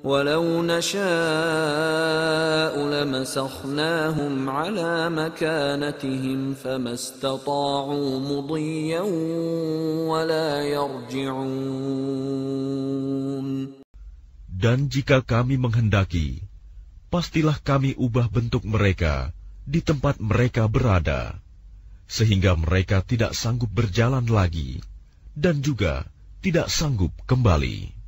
ولو نشاء لمسخناهم على مكانتهم فما استطاعوا مضيا ولا يرجعون Dan jika kami menghendaki, pastilah kami ubah bentuk mereka di tempat mereka berada, sehingga mereka tidak sanggup berjalan lagi dan juga tidak sanggup kembali.